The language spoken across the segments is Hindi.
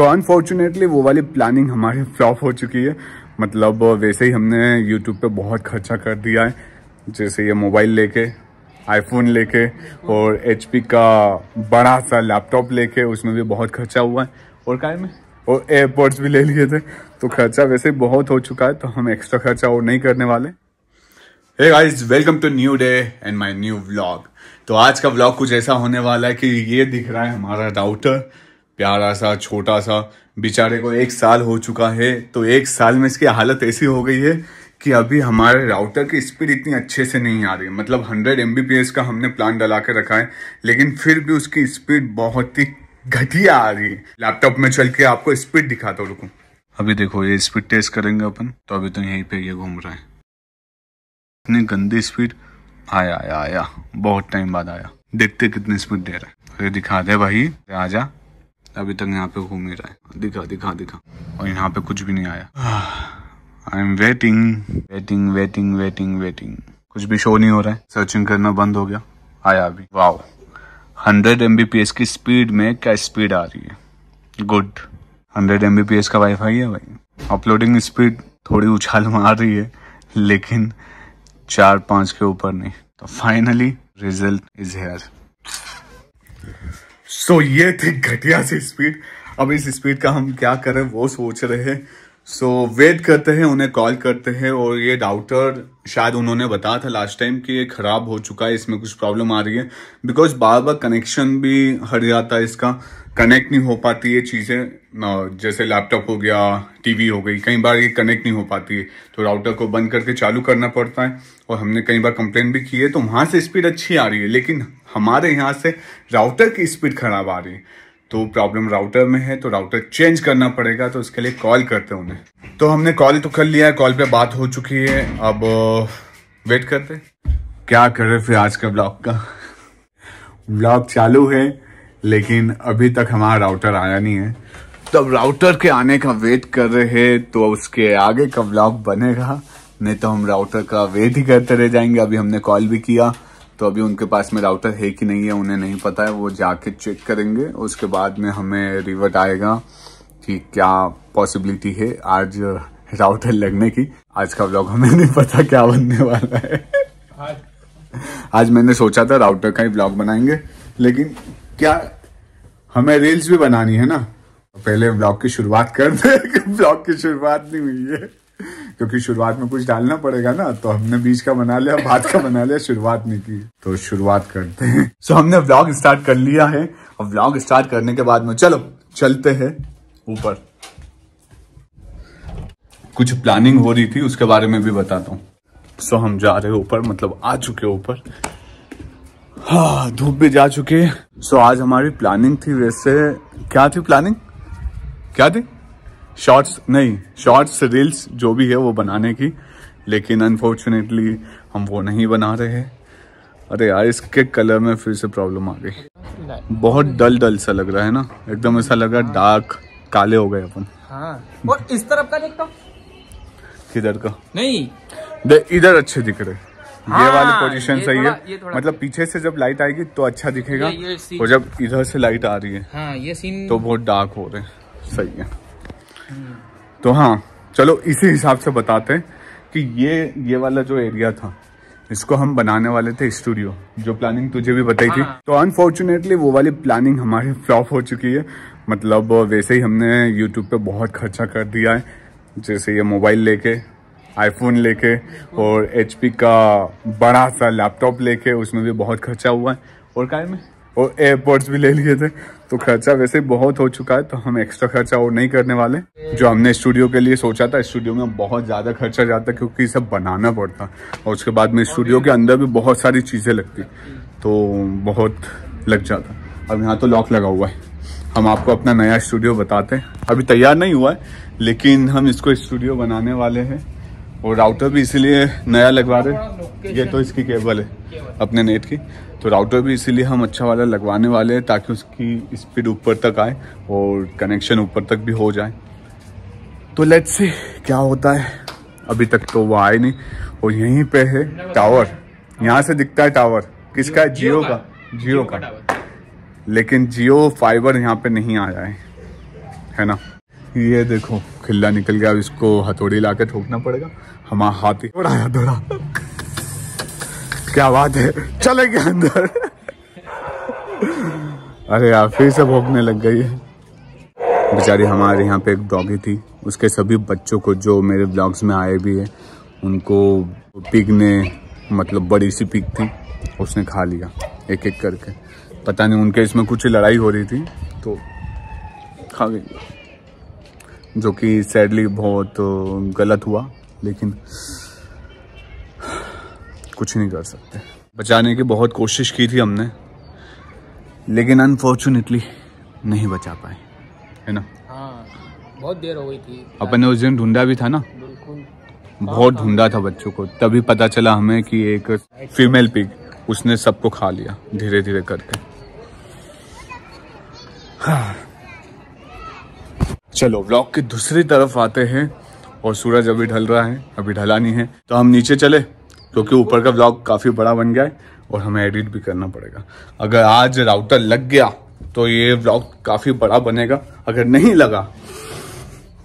तो अनफॉर्चुनेटली वो वाली प्लानिंग हमारी फ्लॉप हो चुकी है मतलब वैसे ही हमने यूट्यूब पे बहुत खर्चा कर दिया है जैसे ये मोबाइल लेके आईफोन लेके और एच का बड़ा सा लैपटॉप लेके उसमें भी बहुत खर्चा हुआ है और काय में और एयरपोर्ट्स भी ले लिए थे तो खर्चा वैसे बहुत हो चुका है तो हम एक्स्ट्रा खर्चा और नहीं करने वाले hey guys welcome to new day and my new vlog तो आज का व्लॉग कुछ ऐसा होने वाला है कि ये दिख रहा है हमारा राउटर प्यारा सा छोटा सा बेचारे को एक साल हो चुका है तो एक साल में इसकी हालत ऐसी हो गई है कि अभी हमारे राउटर की स्पीड इतनी अच्छे से नहीं आ रही मतलब 100 एम का हमने प्लान डला के रखा है लेकिन फिर भी उसकी स्पीड बहुत ही घटिया आ रही है लैपटॉप में चल के आपको स्पीड दिखाता रुको अभी देखो ये स्पीड टेस्ट करेंगे अपन तो अभी तो यहीं पे ये घूम रहा है इतनी गंदी स्पीड आया आया आया बहुत टाइम बाद आया देखते कितनी स्पीड दे रहा है अरे दिखा दे भाई आजा अभी तक यहाँ पे घूम ही रहा है दिखा दिखा दिखा और यहाँ पे कुछ भी नहीं आया I am waiting waiting waiting waiting waiting कुछ भी शो नहीं हो रहा है सर्चिंग करना बंद हो गया आया अभी वाओ हंड्रेड एम की स्पीड में क्या स्पीड आ रही है गुड हंड्रेड एम का वाईफाई है भाई अपलोडिंग स्पीड थोड़ी उछाल मार रही है लेकिन चार पाँच के ऊपर नहीं तो finally result is here so so, ये थे घटिया से स्पीड अब इस स्पीड का हम क्या करें वो सोच रहे हैं सो so, वेट करते हैं उन्हें कॉल करते हैं और ये राउटर शायद उन्होंने बताया था लास्ट टाइम कि ये ख़राब हो चुका है इसमें कुछ प्रॉब्लम आ रही है बिकॉज बार बार कनेक्शन भी हट जाता है इसका कनेक्ट नहीं हो पाती ये चीज़ें जैसे लैपटॉप हो गया टीवी हो गई कई बार ये कनेक्ट नहीं हो पाती है तो राउटर को बंद करके चालू करना पड़ता है और हमने कई बार कंप्लेन भी की है तो वहाँ से स्पीड अच्छी आ रही है लेकिन हमारे यहाँ से राउटर की स्पीड खराब आ रही है तो प्रॉब्लम राउटर में है तो राउटर चेंज करना पड़ेगा तो इसके लिए कॉल करते हैं उन्हें तो हमने कॉल तो कर लिया है कॉल पे बात हो चुकी है अब वेट करते क्या कर रहे फिर आज का ब्लॉग का ब्लॉग चालू है लेकिन अभी तक हमारा राउटर आया नहीं है तो अब राउटर के आने का वेट कर रहे हैं तो उसके आगे का ब्लॉग बनेगा नहीं तो हम राउटर का वेट ही करते रह जाएंगे अभी हमने कॉल भी किया तो अभी उनके पास में राउटर है कि नहीं है उन्हें नहीं पता है वो जाके चेक करेंगे उसके बाद में हमें रिवर्ट आएगा कि क्या पॉसिबिलिटी है आज राउटर लगने की आज का ब्लॉग हमें नहीं पता क्या बनने वाला है आज, मैंने सोचा था राउटर का ही ब्लॉग बनाएंगे लेकिन क्या हमें रील्स भी बनानी है ना पहले ब्लॉग की शुरुआत कर दे ब्लॉग की शुरुआत नहीं हुई है क्योंकि शुरुआत में कुछ डालना पड़ेगा ना तो हमने बीज का बना लिया भात का बना लिया शुरुआत नहीं की तो शुरुआत करते हैं सो so, हमने व्लॉग स्टार्ट कर लिया है और व्लॉग स्टार्ट करने के बाद में चलो चलते हैं ऊपर कुछ प्लानिंग हो रही थी उसके बारे में भी बताता हूँ सो so, हम जा रहे ऊपर मतलब आ चुके ऊपर हाँ धूप भी जा चुके सो so, आज हमारी प्लानिंग थी वैसे क्या थी प्लानिंग क्या थी शॉर्ट्स नहीं शॉर्ट्स रील्स जो भी है वो बनाने की लेकिन अनफॉर्चुनेटली हम वो नहीं बना रहे अरे यार इसके कलर में फिर से प्रॉब्लम आ गई बहुत डल डल सा लग रहा है ना एकदम ऐसा लग रहा है हाँ। डार्क काले हो गए अपन हाँ। और इस तरफ का देखता किधर का नहीं दे इधर अच्छे दिख रहे हाँ, ये वाली पोजीशन ये सही है मतलब पीछे से जब लाइट आएगी तो अच्छा दिखेगा और जब इधर से लाइट आ रही है हाँ, ये सीन तो बहुत डार्क हो रहे हैं सही है तो हाँ चलो इसी हिसाब से बताते हैं कि ये ये वाला जो एरिया था इसको हम बनाने वाले थे स्टूडियो जो प्लानिंग तुझे भी बताई थी हाँ। तो अनफॉर्चुनेटली वो वाली प्लानिंग हमारी फ्लॉप हो चुकी है मतलब वैसे ही हमने यूट्यूब पे बहुत खर्चा कर दिया है जैसे ये मोबाइल लेके आईफोन लेके और एचपी का बड़ा सा लैपटॉप लेके उसमें भी बहुत खर्चा हुआ है और काय में और एयरपोर्ट्स भी ले लिए थे तो खर्चा वैसे बहुत हो चुका है तो हम एक्स्ट्रा खर्चा और नहीं करने वाले जो हमने स्टूडियो के लिए सोचा था स्टूडियो में बहुत ज़्यादा खर्चा जाता क्योंकि सब बनाना पड़ता और उसके बाद में स्टूडियो के अंदर भी बहुत सारी चीज़ें लगती तो बहुत लग जाता अब यहाँ तो लॉक लगा हुआ है हम आपको अपना नया स्टूडियो बताते हैं अभी तैयार नहीं हुआ है लेकिन हम इसको स्टूडियो बनाने वाले हैं और राउटर भी इसीलिए नया लगवा रहे ये तो इसकी केबल है अपने नेट की तो राउटर भी इसीलिए हम अच्छा वाला लगवाने वाले हैं ताकि उसकी स्पीड ऊपर तक आए और कनेक्शन ऊपर तक भी हो जाए तो लेट से क्या होता है अभी तक तो वो आए नहीं और यहीं पे है टावर यहाँ से दिखता है टावर किसका है जियो का जियो का लेकिन जियो फाइबर यहाँ पे नहीं आया है है ना ये देखो खिल्ला निकल गया अब इसको हथौड़ी ला ठोकना पड़ेगा हमारा हाथी दौड़ा क्या बात है चले गए अंदर अरे यार फिर से भोगने लग गई है बेचारी हमारे यहाँ पे एक डॉगी थी उसके सभी बच्चों को जो मेरे ब्लॉग्स में आए भी है उनको पिग ने मतलब बड़ी सी पिग थी उसने खा लिया एक एक करके पता नहीं उनके इसमें कुछ लड़ाई हो रही थी तो खा गई जो कि सैडली बहुत गलत हुआ लेकिन कुछ नहीं कर सकते बचाने की बहुत कोशिश की थी हमने लेकिन अनफॉर्चुनेटली नहीं बचा पाए है ना हाँ बहुत देर हो गई थी अपन ने उस दिन ढूंढा भी था ना बिल्कुल बहुत हाँ, ढूंढा हाँ। था बच्चों को तभी पता चला हमें कि एक फीमेल पिग उसने सबको खा लिया धीरे धीरे करके हाँ। चलो ब्लॉक के दूसरी तरफ आते हैं और सूरज अभी ढल रहा है अभी ढला नहीं है तो हम नीचे चले क्योंकि ऊपर का ब्लॉग काफ़ी बड़ा बन गया है और हमें एडिट भी करना पड़ेगा अगर आज राउटर लग गया तो ये ब्लॉग काफ़ी बड़ा बनेगा अगर नहीं लगा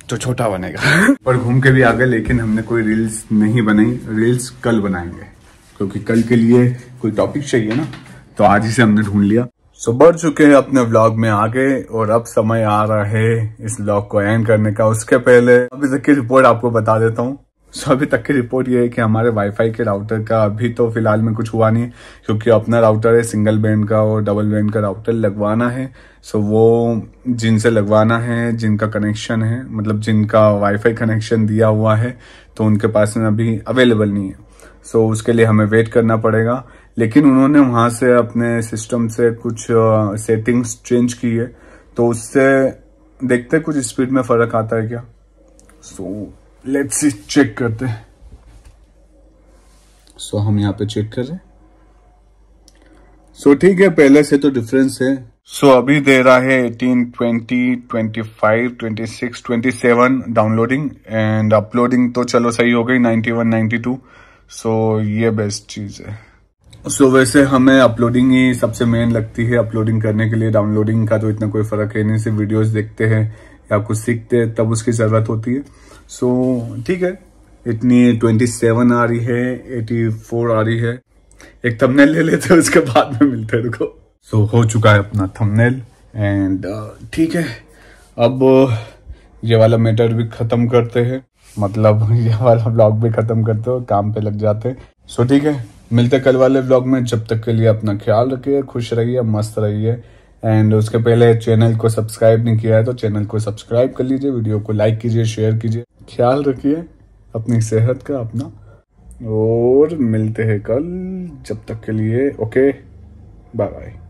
तो छोटा बनेगा पर घूम के भी आ गए लेकिन हमने कोई रील्स नहीं बनाई रील्स कल बनाएंगे क्योंकि कल के लिए कोई टॉपिक चाहिए ना तो आज ही से हमने ढूंढ लिया सो बढ़ चुके हैं अपने व्लॉग में आगे और अब समय आ रहा है इस व्लॉग को एंड करने का उसके पहले अभी तक की रिपोर्ट आपको बता देता हूँ सो अभी तक की रिपोर्ट ये है कि हमारे वाईफाई के राउटर का अभी तो फिलहाल में कुछ हुआ नहीं क्योंकि अपना राउटर है सिंगल बैंड का और डबल बैंड का राउटर लगवाना है सो वो जिनसे लगवाना है जिनका कनेक्शन है मतलब जिनका वाईफाई कनेक्शन दिया हुआ है तो उनके पास में अभी अवेलेबल नहीं है सो उसके लिए हमें वेट करना पड़ेगा लेकिन उन्होंने वहाँ से अपने सिस्टम से कुछ सेटिंग्स चेंज की है तो उससे देखते कुछ स्पीड में फ़र्क आता है क्या so so, let's see check करते हैं सो so, हम यहाँ पे चेक कर रहे सो so, ठीक है पहले से तो डिफरेंस है सो so, अभी दे रहा है 18, 20, 25, 26, 27 डाउनलोडिंग एंड अपलोडिंग तो चलो सही हो गई 91, 92 सो so, ये बेस्ट चीज है सो so, वैसे हमें अपलोडिंग ही सबसे मेन लगती है अपलोडिंग करने के लिए डाउनलोडिंग का तो इतना कोई फर्क है नहीं सिर्फ वीडियोस देखते हैं या कुछ सीखते हैं तब उसकी जरूरत होती है सो so, ठीक है इतनी ट्वेंटी सेवन आ रही है एटी फोर आ रही है एक थंबनेल ले लेते हैं उसके बाद में मिलते हैं रुको सो so, हो चुका है अपना थंबनेल एंड uh, ठीक है अब uh, ये वाला मैटर भी ख़त्म करते हैं मतलब ये वाला ब्लॉग भी ख़त्म करते हो काम पे लग जाते सो so, ठीक है मिलते कल वाले ब्लॉग में जब तक के लिए अपना ख्याल रखिए खुश रहिए मस्त रहिए एंड उसके पहले चैनल को सब्सक्राइब नहीं किया है तो चैनल को सब्सक्राइब कर लीजिए वीडियो को लाइक कीजिए शेयर कीजिए ख्याल रखिए अपनी सेहत का अपना और मिलते हैं कल जब तक के लिए ओके बाय बाय